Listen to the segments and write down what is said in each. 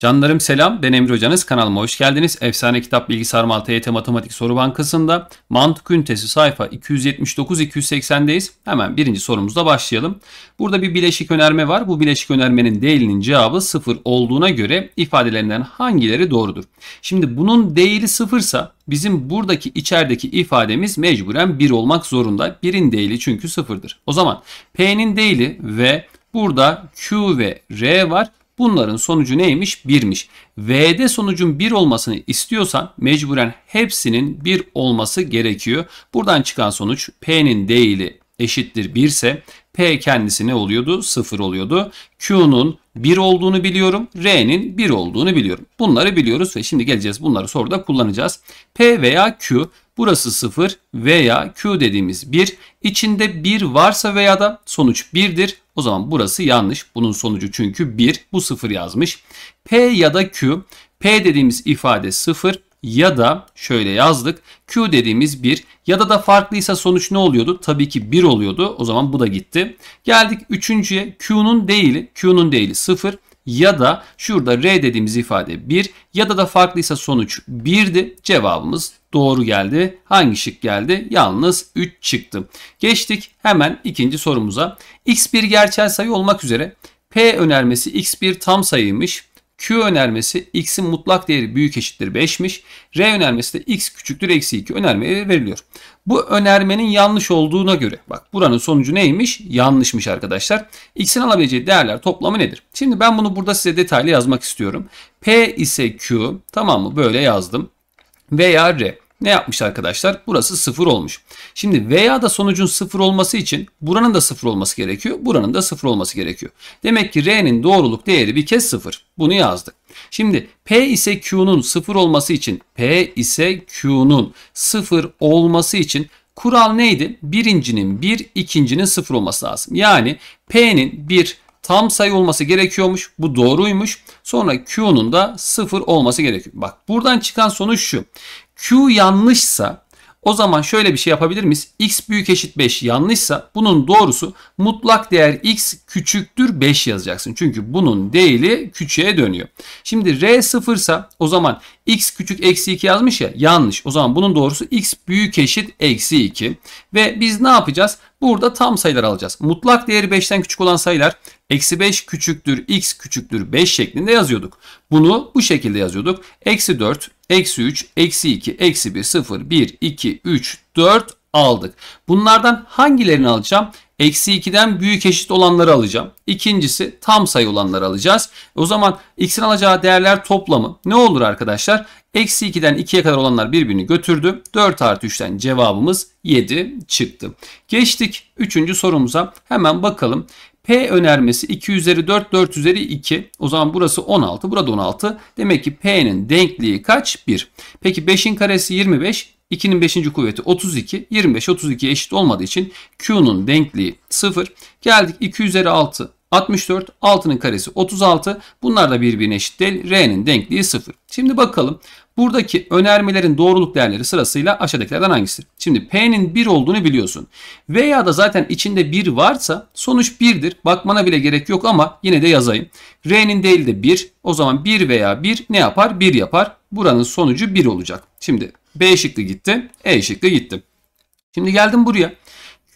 Canlarım selam, ben Emre Hocanız. Kanalıma hoş geldiniz. Efsane Kitap Bilgisayar Mal TYT Matematik Soru Bankası'nda mantık ünitesi sayfa 279-280'deyiz. Hemen birinci sorumuzla başlayalım. Burada bir bileşik önerme var. Bu bileşik önermenin değerinin cevabı 0 olduğuna göre ifadelerinden hangileri doğrudur? Şimdi bunun değeri 0 ise bizim buradaki içerideki ifademiz mecburen 1 olmak zorunda. 1'in değili çünkü 0'dır. O zaman P'nin değili ve burada Q ve R var. Bunların sonucu neymiş? 1'miş. V'de sonucun 1 olmasını istiyorsan mecburen hepsinin 1 olması gerekiyor. Buradan çıkan sonuç P'nin değili eşittir 1 ise P kendisi ne oluyordu? 0 oluyordu. Q'nun 1 olduğunu biliyorum. R'nin 1 olduğunu biliyorum. Bunları biliyoruz ve şimdi geleceğiz bunları soruda kullanacağız. P veya Q Burası 0 veya Q dediğimiz 1. İçinde 1 varsa veya da sonuç 1'dir. O zaman burası yanlış. Bunun sonucu çünkü 1. Bu 0 yazmış. P ya da Q. P dediğimiz ifade 0 ya da şöyle yazdık. Q dediğimiz 1 ya da da farklıysa sonuç ne oluyordu? Tabii ki 1 oluyordu. O zaman bu da gitti. Geldik 3.ye. Q'nun değil, Q'nun değil, 0 ya da şurada R dediğimiz ifade 1 ya da da farklıysa sonuç 1'di. Cevabımız doğru geldi. Hangi şık geldi? Yalnız 3 çıktı. Geçtik hemen ikinci sorumuza. X bir gerçel sayı olmak üzere P önermesi X bir tam sayıymış. Q önermesi x'in mutlak değeri büyük eşittir 5'miş. R önermesi de x küçüktür eksi 2 önermeye veriliyor. Bu önermenin yanlış olduğuna göre bak buranın sonucu neymiş? Yanlışmış arkadaşlar. X'in alabileceği değerler toplamı nedir? Şimdi ben bunu burada size detaylı yazmak istiyorum. P ise Q tamam mı böyle yazdım. Veya R ne yapmış arkadaşlar? Burası 0 olmuş. Şimdi veya da sonucun 0 olması için buranın da 0 olması gerekiyor. Buranın da 0 olması gerekiyor. Demek ki R'nin doğruluk değeri bir kez 0. Bunu yazdık. Şimdi P ise Q'nun 0 olması için P ise Q'nun 0 olması için kural neydi? Birincinin 1, bir, ikincinin 0 olması lazım. Yani P'nin 1, tam sayı olması gerekiyormuş. Bu doğruymuş. Sonra Q'nun da 0 olması gerekiyor. Bak buradan çıkan sonuç şu. Q yanlışsa o zaman şöyle bir şey yapabilir miyiz? X büyük eşit 5 yanlışsa bunun doğrusu mutlak değer X küçüktür 5 yazacaksın. Çünkü bunun değili küçüğe dönüyor. Şimdi R sıfırsa o zaman X küçük eksi 2 yazmış ya yanlış. O zaman bunun doğrusu X büyük eşit eksi 2. Ve biz ne yapacağız? Burada tam sayılar alacağız. Mutlak değeri 5'ten küçük olan sayılar Eksi 5 küçüktür x küçüktür 5 şeklinde yazıyorduk. Bunu bu şekilde yazıyorduk. Eksi 4, eksi 3, eksi 2, eksi 1, 0, 1, 2, 3, 4 aldık. Bunlardan hangilerini alacağım? Eksi 2'den büyük eşit olanları alacağım. İkincisi tam sayı olanları alacağız. O zaman x'in alacağı değerler toplamı ne olur arkadaşlar? Eksi 2'den 2'ye kadar olanlar birbirini götürdü. 4 artı 3'ten cevabımız 7 çıktı. Geçtik 3. sorumuza. Hemen bakalım. P önermesi 2 üzeri 4, 4 üzeri 2. O zaman burası 16, burada 16. Demek ki P'nin denkliği kaç? 1. Peki 5'in karesi 25. 2'nin 5. kuvveti 32. 25 32 eşit olmadığı için Q'nun denkliği 0. Geldik 2 üzeri 6. 64, 6'nın karesi 36. Bunlar da birbirine eşit değil. R'nin denkliği 0. Şimdi bakalım Buradaki önermelerin doğruluk değerleri sırasıyla aşağıdakilerden hangisi? Şimdi P'nin 1 olduğunu biliyorsun. Veya da zaten içinde 1 varsa sonuç 1'dir. Bakmana bile gerek yok ama yine de yazayım. R'nin değil de 1. O zaman 1 veya 1 ne yapar? 1 yapar. Buranın sonucu 1 olacak. Şimdi B şıkkı gitti. E şıkkı gitti. Şimdi geldim buraya.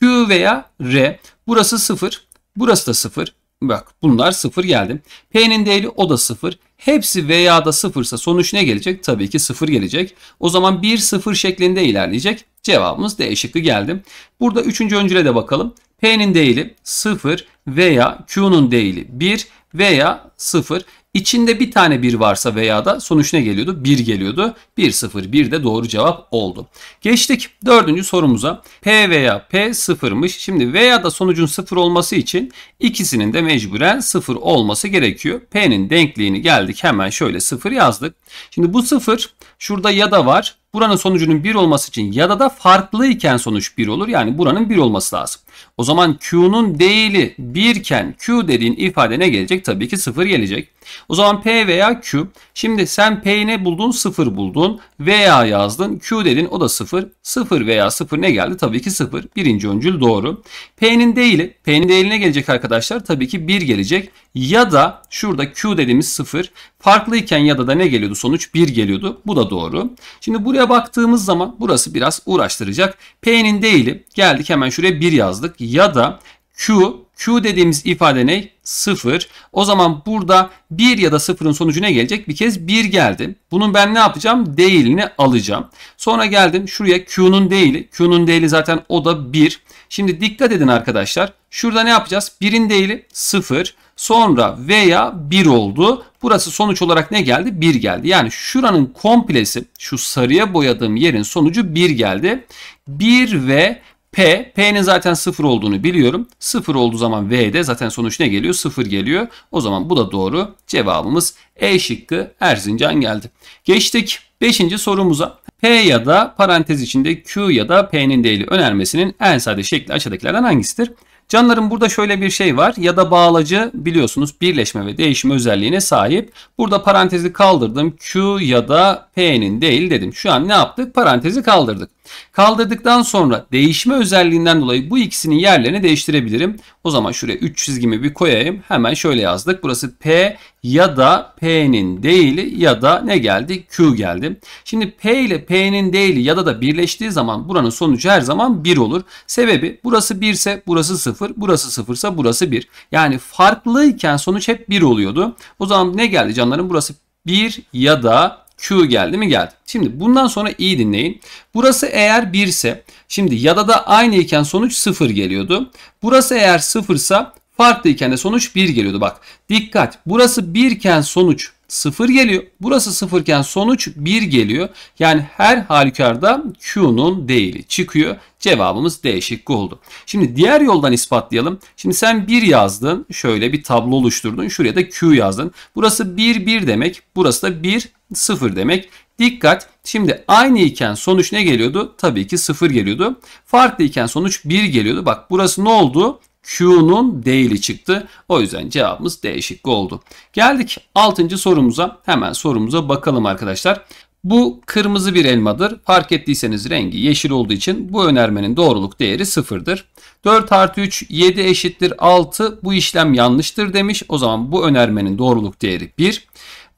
Q veya R. Burası 0. Burası da 0. Bak bunlar 0 geldi. P'nin değeri o da 0. Hepsi veya da sıfırsa sonuç ne gelecek? Tabii ki sıfır gelecek. O zaman bir sıfır şeklinde ilerleyecek. Cevabımız D şıkkı geldi. Burada üçüncü öncüle de bakalım. P'nin değili sıfır veya Q'nun değili bir veya sıfır. İçinde bir tane bir varsa veya da sonuç ne geliyordu? 1 geliyordu. 1 0 1 de doğru cevap oldu. Geçtik dördüncü sorumuza. P veya P sıfırmış. Şimdi veya da sonucun sıfır olması için ikisinin de mecburen sıfır olması gerekiyor. P'nin denkliğini geldik hemen şöyle sıfır yazdık. Şimdi bu sıfır şurada ya da var. Buranın sonucunun 1 olması için ya da da farklı iken sonuç 1 olur. Yani buranın 1 olması lazım. O zaman Q'nun değili 1 iken Q dediğin ifade ne gelecek? Tabii ki 0 gelecek. O zaman P veya Q. Şimdi sen P'yi ne buldun? 0 buldun. Veya yazdın. Q dedin o da 0. 0 veya 0 ne geldi? Tabii ki 0. Birinci öncül doğru. P'nin değili. P'nin değiline gelecek arkadaşlar. Tabii ki 1 gelecek. Ya da şurada Q dediğimiz 0. Farklı iken ya da da ne geliyordu? Sonuç 1 geliyordu. Bu da doğru. Şimdi buraya Değerlere baktığımız zaman burası biraz uğraştıracak. P'nin değili geldik hemen şuraya 1 yazdık ya da Q Q dediğimiz ifade ne? 0. O zaman burada 1 ya da 0'ın sonucu ne gelecek? Bir kez 1 geldi. Bunun ben ne yapacağım? Değilini alacağım. Sonra geldim şuraya Q'nun değili. Q'nun değili zaten o da 1. Şimdi dikkat edin arkadaşlar. Şurada ne yapacağız? 1'in değili 0. Sonra veya 1 oldu. Burası sonuç olarak ne geldi? 1 geldi. Yani şuranın komplesi şu sarıya boyadığım yerin sonucu 1 geldi. 1 ve P, P'nin zaten 0 olduğunu biliyorum. 0 olduğu zaman V'de zaten sonuç ne geliyor? 0 geliyor. O zaman bu da doğru. Cevabımız E şıkkı Erzincan geldi. Geçtik 5. sorumuza. P ya da parantez içinde Q ya da P'nin değeri önermesinin en sade şekli aşağıdakilerden hangisidir? Canlarım burada şöyle bir şey var. Ya da bağlacı biliyorsunuz birleşme ve değişim özelliğine sahip. Burada parantezi kaldırdım. Q ya da P'nin değil dedim. Şu an ne yaptık? Parantezi kaldırdık. Kaldırdıktan sonra değişme özelliğinden dolayı bu ikisinin yerlerini değiştirebilirim. O zaman şuraya 3 çizgimi bir koyayım. Hemen şöyle yazdık. Burası P ya da P'nin değili ya da ne geldi? Q geldi. Şimdi P ile P'nin değili ya da da birleştiği zaman buranın sonucu her zaman 1 olur. Sebebi burası 1 ise burası 0. 0, burası 0 ise burası 1. Yani farklıyken sonuç hep 1 oluyordu. O zaman ne geldi canlarım? Burası 1 ya da Q geldi mi geldi. Şimdi bundan sonra iyi dinleyin. Burası eğer 1 ise şimdi ya da da aynı iken sonuç 0 geliyordu. Burası eğer 0 ise farklı de sonuç 1 geliyordu. Bak dikkat burası 1 iken sonuç 0 geliyor. Burası 0 iken sonuç 1 geliyor. Yani her halükarda Q'nun değeri çıkıyor. Cevabımız D şıkkı oldu. Şimdi diğer yoldan ispatlayalım. Şimdi sen 1 yazdın. Şöyle bir tablo oluşturdun. Şuraya da Q yazdın. Burası 1 1 demek. Burası da 1 0 demek. Dikkat şimdi aynı iken sonuç ne geliyordu? Tabii ki 0 geliyordu. Farklı iken sonuç 1 geliyordu. Bak burası ne oldu? Q'nun değili çıktı. O yüzden cevabımız D şıkkı oldu. Geldik 6. sorumuza. Hemen sorumuza bakalım arkadaşlar. Bu kırmızı bir elmadır. Fark ettiyseniz rengi yeşil olduğu için bu önermenin doğruluk değeri sıfırdır. 4 artı 3 7 eşittir 6 bu işlem yanlıştır demiş. O zaman bu önermenin doğruluk değeri 1.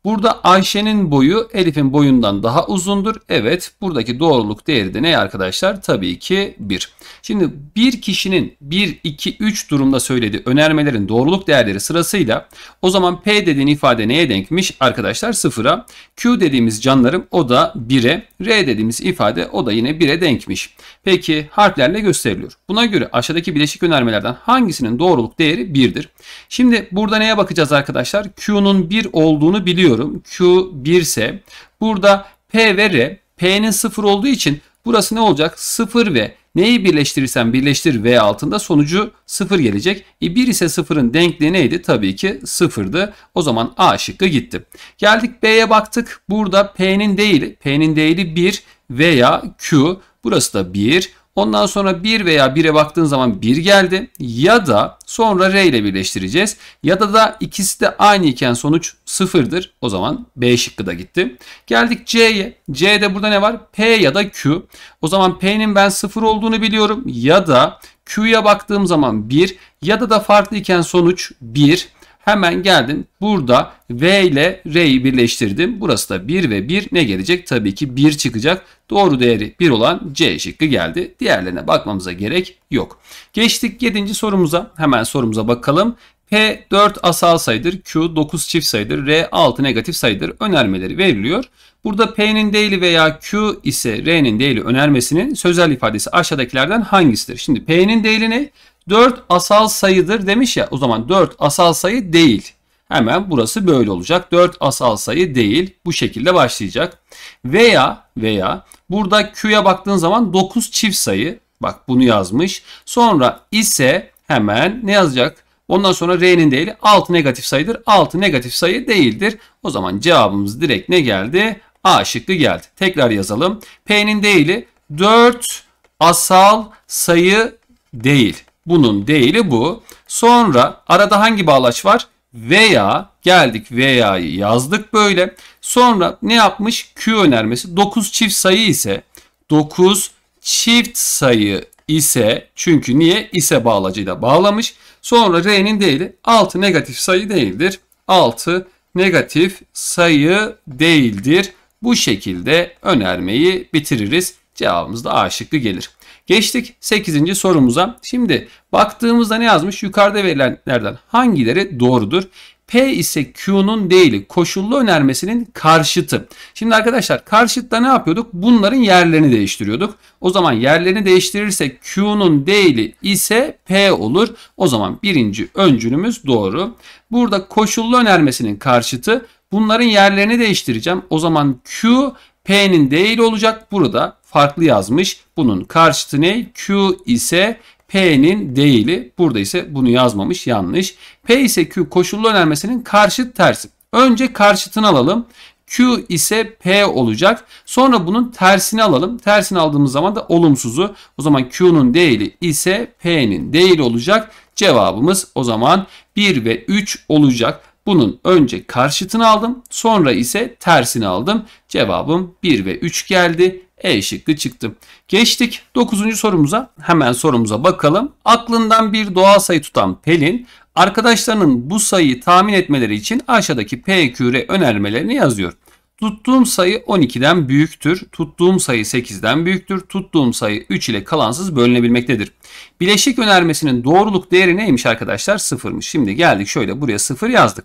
Burada Ayşe'nin boyu Elif'in boyundan daha uzundur. Evet buradaki doğruluk değeri de ne arkadaşlar? Tabii ki 1. Şimdi bir kişinin 1, 2, 3 durumda söylediği önermelerin doğruluk değerleri sırasıyla o zaman P dediğin ifade neye denkmiş? Arkadaşlar 0'a. Q dediğimiz canlarım o da 1'e. R dediğimiz ifade o da yine 1'e denkmiş. Peki harflerle gösteriliyor. Buna göre aşağıdaki bileşik önermelerden hangisinin doğruluk değeri 1'dir? Şimdi burada neye bakacağız arkadaşlar? Q'nun 1 olduğunu biliyoruz alıyorum. Q 1 ise burada P ve R P'nin 0 olduğu için burası ne olacak? 0 ve neyi birleştirirsen birleştir V altında sonucu 0 gelecek. E 1 ise 0'ın denkliği neydi? Tabii ki 0'dı. O zaman A şıkkı gitti. Geldik B'ye baktık. Burada P'nin değili, P'nin değili 1 veya Q. Burası da 1. Ondan sonra 1 veya 1'e baktığın zaman 1 geldi. Ya da sonra R ile birleştireceğiz. Ya da da ikisi de aynı iken sonuç 0'dır. O zaman B şıkkı da gitti. Geldik C'ye. C'de burada ne var? P ya da Q. O zaman P'nin ben 0 olduğunu biliyorum. Ya da Q'ya baktığım zaman 1 ya da da farklı iken sonuç 1. Hemen geldim. Burada V ile R'yi birleştirdim. Burası da 1 ve 1 ne gelecek? Tabii ki 1 çıkacak. Doğru değeri 1 olan C şıkkı geldi. Diğerlerine bakmamıza gerek yok. Geçtik 7. sorumuza. Hemen sorumuza bakalım. P 4 asal sayıdır, Q 9 çift sayıdır, R 6 negatif sayıdır önermeleri veriliyor. Burada P'nin değili veya Q ise R'nin değili önermesinin sözel ifadesi aşağıdakilerden hangisidir? Şimdi P'nin değili ne? 4 asal sayıdır demiş ya. O zaman 4 asal sayı değil. Hemen burası böyle olacak. 4 asal sayı değil. Bu şekilde başlayacak. Veya veya burada Q'ya baktığın zaman 9 çift sayı. Bak bunu yazmış. Sonra ise hemen ne yazacak? Ondan sonra R'nin değeri 6 negatif sayıdır. 6 negatif sayı değildir. O zaman cevabımız direkt ne geldi? A şıkkı geldi. Tekrar yazalım. P'nin değeri 4 asal sayı değil. Bunun değili bu. Sonra arada hangi bağlaç var? Veya geldik veya'yı yazdık böyle. Sonra ne yapmış? Q önermesi 9 çift sayı ise 9 çift sayı ise çünkü niye? ise bağlacıyla bağlamış. Sonra R'nin değili 6 negatif sayı değildir. 6 negatif sayı değildir. Bu şekilde önermeyi bitiririz. Cevabımız da A şıkkı gelir. Geçtik 8. sorumuza. Şimdi baktığımızda ne yazmış? Yukarıda verilenlerden hangileri doğrudur? P ise Q'nun değil, koşullu önermesinin karşıtı. Şimdi arkadaşlar karşıtta ne yapıyorduk? Bunların yerlerini değiştiriyorduk. O zaman yerlerini değiştirirsek Q'nun değil ise P olur. O zaman birinci öncülümüz doğru. Burada koşullu önermesinin karşıtı. Bunların yerlerini değiştireceğim. O zaman Q P'nin değil olacak. Burada farklı yazmış. Bunun karşıtı ne? Q ise P'nin değili. Burada ise bunu yazmamış yanlış. P ise Q koşullu önermesinin karşıt tersi. Önce karşıtını alalım. Q ise P olacak. Sonra bunun tersini alalım. Tersini aldığımız zaman da olumsuzu. O zaman Q'nun değili ise P'nin değili olacak. Cevabımız o zaman 1 ve 3 olacak. Bunun önce karşıtını aldım. Sonra ise tersini aldım. Cevabım 1 ve 3 geldi. E şıkkı çıktı. Geçtik 9. sorumuza. Hemen sorumuza bakalım. Aklından bir doğal sayı tutan Pelin arkadaşlarının bu sayıyı tahmin etmeleri için aşağıdaki PQR önermelerini yazıyor. Tuttuğum sayı 12'den büyüktür. Tuttuğum sayı 8'den büyüktür. Tuttuğum sayı 3 ile kalansız bölünebilmektedir. Bileşik önermesinin doğruluk değeri neymiş arkadaşlar? 0'mış. Şimdi geldik şöyle buraya 0 yazdık.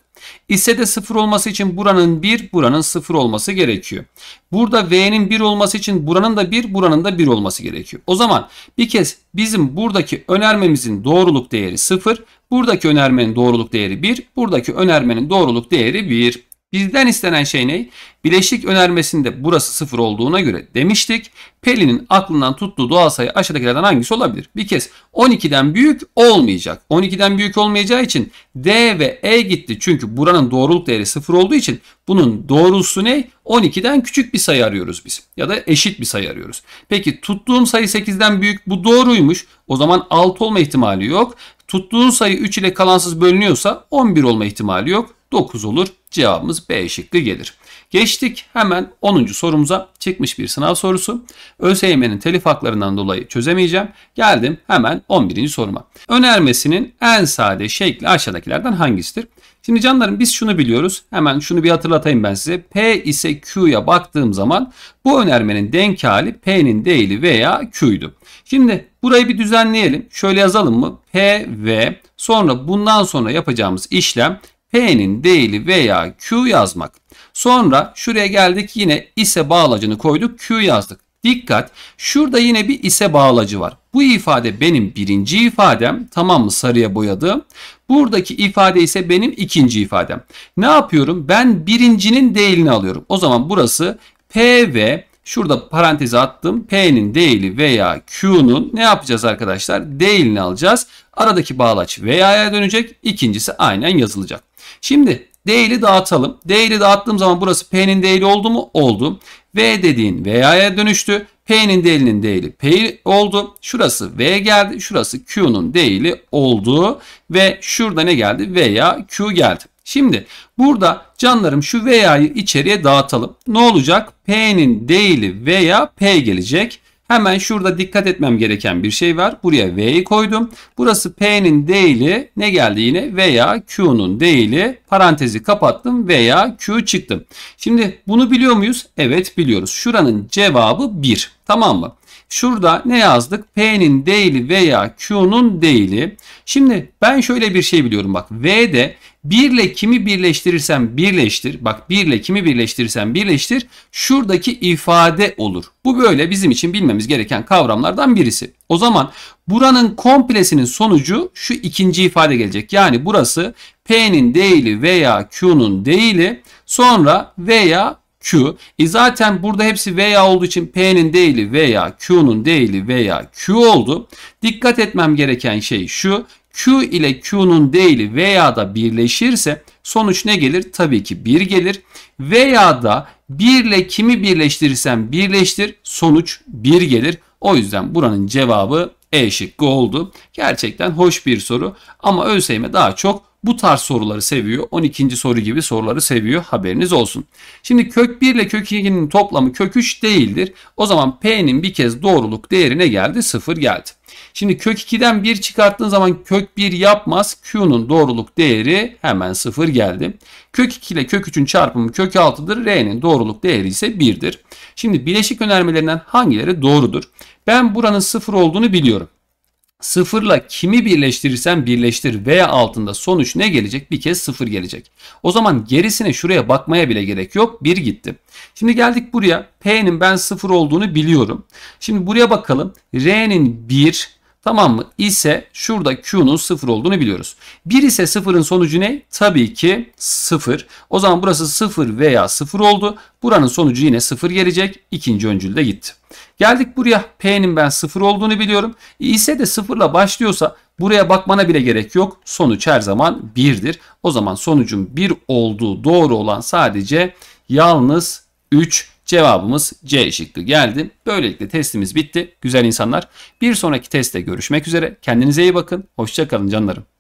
İse de 0 olması için buranın 1, buranın 0 olması gerekiyor. Burada V'nin 1 olması için buranın da 1, buranın da 1 olması gerekiyor. O zaman bir kez bizim buradaki önermemizin doğruluk değeri 0, buradaki önermenin doğruluk değeri 1, buradaki önermenin doğruluk değeri 1. Bizden istenen şey ne? Bileşik önermesinde burası sıfır olduğuna göre demiştik. Pelin'in aklından tuttuğu doğal sayı aşağıdakilerden hangisi olabilir? Bir kez 12'den büyük olmayacak. 12'den büyük olmayacağı için D ve E gitti. Çünkü buranın doğruluk değeri sıfır olduğu için bunun doğrusu ne? 12'den küçük bir sayı arıyoruz biz. Ya da eşit bir sayı arıyoruz. Peki tuttuğum sayı 8'den büyük bu doğruymuş. O zaman 6 olma ihtimali yok. Tuttuğun sayı 3 ile kalansız bölünüyorsa 11 olma ihtimali yok. 9 olur Cevabımız B şıkkı gelir. Geçtik hemen 10. sorumuza çıkmış bir sınav sorusu. ÖSYM'nin telif haklarından dolayı çözemeyeceğim. Geldim hemen 11. soruma. Önermesinin en sade şekli aşağıdakilerden hangisidir? Şimdi canlarım biz şunu biliyoruz. Hemen şunu bir hatırlatayım ben size. P ise Q'ya baktığım zaman bu önermenin denk hali P'nin değili veya Q'ydu. Şimdi burayı bir düzenleyelim. Şöyle yazalım mı? P ve sonra bundan sonra yapacağımız işlem P'nin değili veya Q yazmak. Sonra şuraya geldik yine ise bağlacını koyduk Q yazdık. Dikkat şurada yine bir ise bağlacı var. Bu ifade benim birinci ifadem tamam mı sarıya boyadım. Buradaki ifade ise benim ikinci ifadem. Ne yapıyorum ben birincinin değilini alıyorum. O zaman burası P ve Şurada parantezi attım. P'nin değili veya Q'nun ne yapacağız arkadaşlar? Değilini alacağız. Aradaki bağlaç veya'ya dönecek. ikincisi aynen yazılacak. Şimdi değeri dağıtalım. Değeri dağıttığım zaman burası P'nin değili oldu mu? Oldu. V dediğin VA'ya dönüştü. P'nin değilinin değili P oldu. Şurası V geldi. Şurası Q'nun değili oldu. Ve şurada ne geldi? Veya Q geldi. Şimdi burada canlarım şu veya'yı içeriye dağıtalım. Ne olacak? P'nin değili veya P gelecek. Hemen şurada dikkat etmem gereken bir şey var. Buraya V'yi koydum. Burası P'nin değili ne geldi yine? Veya Q'nun değili parantezi kapattım veya Q çıktım. Şimdi bunu biliyor muyuz? Evet biliyoruz. Şuranın cevabı 1. Tamam mı? Şurada ne yazdık? P'nin değili veya Q'nun değili. Şimdi ben şöyle bir şey biliyorum bak. V'de 1 ile kimi birleştirirsem birleştir. Bak 1 ile kimi birleştirirsem birleştir. Şuradaki ifade olur. Bu böyle bizim için bilmemiz gereken kavramlardan birisi. O zaman buranın komplesinin sonucu şu ikinci ifade gelecek. Yani burası P'nin değili veya Q'nun değili sonra veya Q. E zaten burada hepsi veya olduğu için P'nin değili veya Q'nun değili veya Q oldu. Dikkat etmem gereken şey şu. Q ile Q'nun değili veya da birleşirse sonuç ne gelir? Tabii ki 1 gelir. Veya da 1 ile kimi birleştirirsen birleştir sonuç 1 gelir. O yüzden buranın cevabı E şıkkı oldu. Gerçekten hoş bir soru ama ÖSYM daha çok bu tarz soruları seviyor. 12. soru gibi soruları seviyor. Haberiniz olsun. Şimdi kök 1 ile kök 2'nin toplamı kök 3 değildir. O zaman P'nin bir kez doğruluk değerine geldi. 0 geldi. Şimdi kök 2'den 1 çıkarttığın zaman kök 1 yapmaz. Q'nun doğruluk değeri hemen 0 geldi. Kök 2 ile kök 3'ün çarpımı kök 6'dır. R'nin doğruluk değeri ise 1'dir. Şimdi bileşik önermelerinden hangileri doğrudur? Ben buranın 0 olduğunu biliyorum. Sıfırla kimi birleştirirsen birleştir veya altında sonuç ne gelecek? Bir kez sıfır gelecek. O zaman gerisine şuraya bakmaya bile gerek yok. Bir gitti. Şimdi geldik buraya. P'nin ben sıfır olduğunu biliyorum. Şimdi buraya bakalım. R'nin bir. Tamam mı? İse şurada Q'nun 0 olduğunu biliyoruz. 1 ise 0'ın sonucu ne? Tabii ki 0. O zaman burası 0 veya 0 oldu. Buranın sonucu yine 0 gelecek. İkinci öncül de gitti. Geldik buraya. P'nin ben 0 olduğunu biliyorum. İse de 0 ile başlıyorsa buraya bakmana bile gerek yok. Sonuç her zaman 1'dir. O zaman sonucun 1 olduğu doğru olan sadece yalnız 3 Cevabımız C şıkkı geldi. Böylelikle testimiz bitti. Güzel insanlar. Bir sonraki testte görüşmek üzere. Kendinize iyi bakın. Hoşçakalın canlarım.